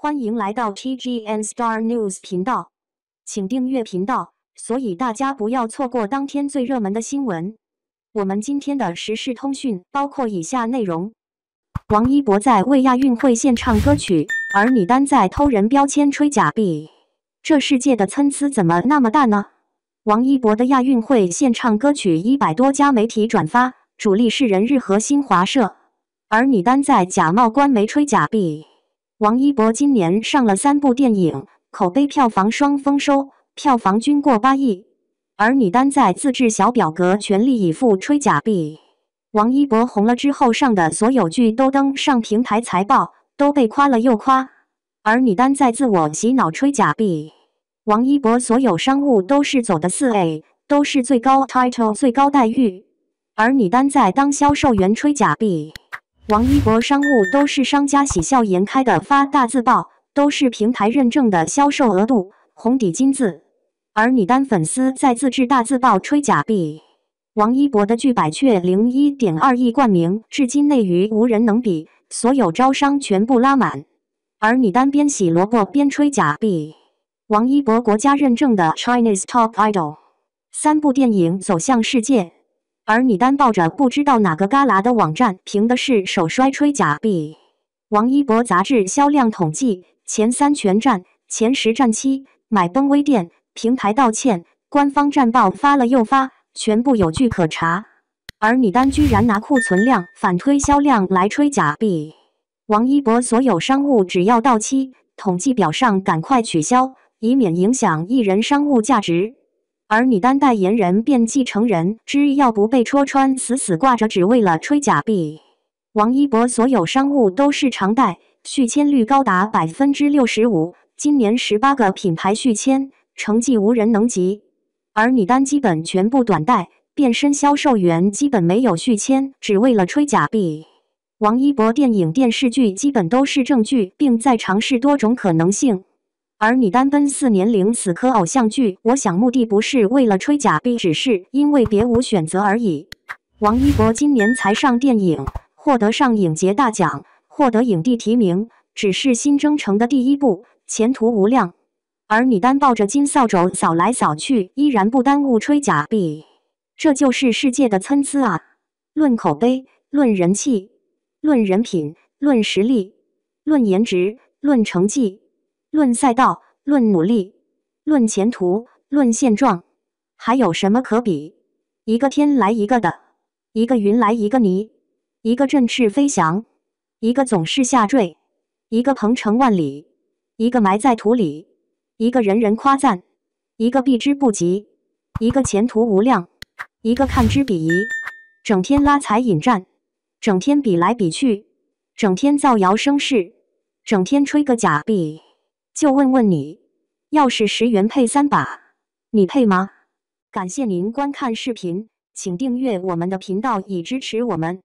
欢迎来到 TGN Star News 频道，请订阅频道，所以大家不要错过当天最热门的新闻。我们今天的时事通讯包括以下内容：王一博在为亚运会献唱歌曲，而女单在偷人标签吹假币。这世界的参差怎么那么大呢？王一博的亚运会献唱歌曲一百多家媒体转发，主力是人日和新华社，而女单在假冒官媒吹假币。王一博今年上了三部电影，口碑票房双丰收，票房均过八亿。而女单在自制小表格，全力以赴吹假币。王一博红了之后上的所有剧都登上平台财报，都被夸了又夸。而女单在自我洗脑吹假币。王一博所有商务都是走的四 A，都是最高 title 最高待遇。而女单在当销售员吹假币。王一博商务都是商家喜笑颜开的发大字报，都是平台认证的销售额度，红底金字。而女单粉丝在自制大字报吹假币。王一博的剧百雀0一点二亿冠名，至今内娱无人能比，所有招商全部拉满。而女单边洗萝卜边吹假币。王一博国家认证的 Chinese Top Idol，三部电影走向世界。而你单抱着不知道哪个旮旯的网站，凭的是手摔吹假币？王一博杂志销量统计前三全站前十站期买崩微店平台道歉，官方战报发了又发，全部有据可查。而你单居然拿库存量反推销量来吹假币？王一博所有商务只要到期，统计表上赶快取消，以免影响艺人商务价值。而女单代言人变继承人，之要不被戳穿，死死挂着，只为了吹假币。王一博所有商务都是长代，续签率高达百分之六十五，今年十八个品牌续签，成绩无人能及。而女单基本全部短代，变身销售员，基本没有续签，只为了吹假币。王一博电影电视剧基本都是正剧，并在尝试多种可能性。而你单奔四年龄死磕偶像剧，我想目的不是为了吹假币，只是因为别无选择而已。王一博今年才上电影，获得上影节大奖，获得影帝提名，只是新征程的第一步，前途无量。而你单抱着金扫帚扫来扫去，依然不耽误吹假币，这就是世界的参差啊！论口碑，论人气，论人品，论实力，论颜值，论成绩。论赛道，论努力，论前途，论现状，还有什么可比？一个天来一个的，一个云来一个泥，一个振翅飞翔，一个总是下坠，一个鹏程万里，一个埋在土里，一个人人夸赞，一个避之不及，一个前途无量，一个看之鄙夷。整天拉踩引战，整天比来比去，整天造谣生事，整天吹个假币。就问问你，要是十元配三把，你配吗？感谢您观看视频，请订阅我们的频道以支持我们。